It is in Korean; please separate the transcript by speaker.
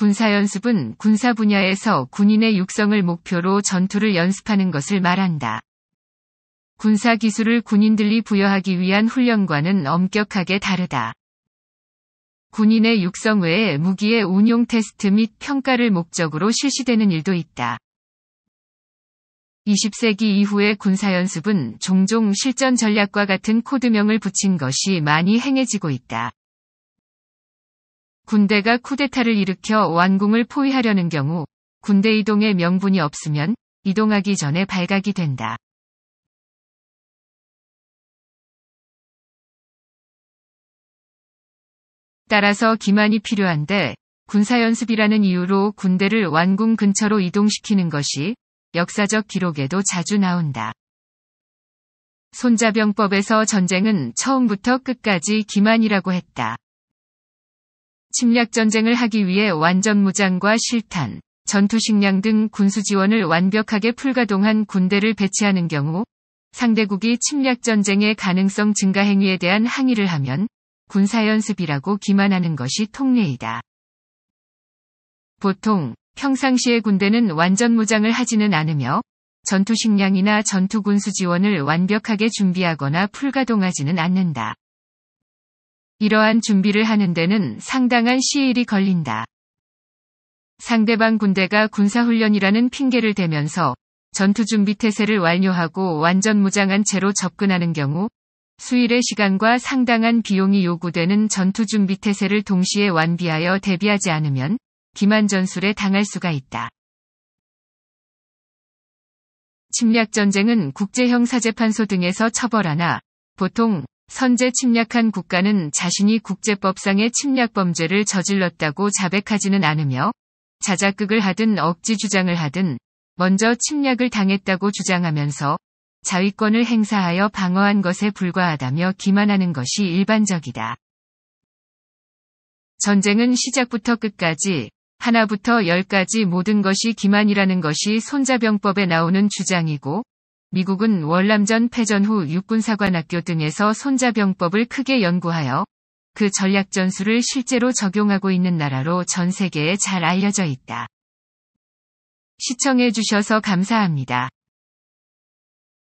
Speaker 1: 군사연습은 군사 분야에서 군인의 육성을 목표로
Speaker 2: 전투를 연습하는 것을 말한다. 군사 기술을 군인들이 부여하기 위한 훈련과는 엄격하게 다르다. 군인의 육성 외에 무기의 운용 테스트 및 평가를 목적으로 실시되는 일도 있다. 20세기 이후의 군사연습은 종종 실전 전략과 같은 코드명을 붙인 것이 많이 행해지고 있다. 군대가 쿠데타를 일으켜 완공을 포위하려는 경우 군대 이동의 명분이 없으면
Speaker 1: 이동하기 전에 발각이 된다. 따라서 기만이 필요한데 군사연습이라는 이유로 군대를 완궁 근처로 이동시키는 것이
Speaker 2: 역사적 기록에도 자주 나온다. 손자병법에서 전쟁은 처음부터 끝까지 기만이라고 했다. 침략전쟁을 하기 위해 완전 무장과 실탄, 전투식량 등 군수 지원을 완벽하게 풀가동한 군대를 배치하는 경우 상대국이 침략전쟁의 가능성 증가 행위에 대한 항의를 하면 군사연습이라고 기만하는 것이 통례이다. 보통 평상시에 군대는 완전 무장을 하지는 않으며 전투식량이나 전투군수 지원을 완벽하게 준비하거나 풀가동하지는 않는다. 이러한 준비를 하는 데는 상당한 시일이 걸린다. 상대방 군대가 군사훈련이라는 핑계를 대면서 전투준비 태세를 완료하고 완전 무장한 채로 접근하는 경우 수일의 시간과 상당한 비용이 요구되는 전투준비 태세를 동시에 완비하여 대비하지 않으면 기만전술에 당할 수가 있다. 침략전쟁은 국제형사재판소 등에서 처벌하나 보통 선제 침략한 국가는 자신이 국제법상의 침략 범죄를 저질렀다고 자백하지는 않으며 자작극을 하든 억지 주장을 하든 먼저 침략을 당했다고 주장하면서 자위권을 행사하여 방어한 것에 불과하다며 기만하는 것이 일반적이다. 전쟁은 시작부터 끝까지 하나부터 열까지 모든 것이 기만이라는 것이 손자병법에 나오는 주장이고 미국은 월남전 패전 후 육군사관학교 등에서 손자병법을 크게 연구하여 그 전략 전술을 실제로 적용하고 있는 나라로
Speaker 1: 전 세계에 잘 알려져 있다. 시청해 주셔서 감사합니다.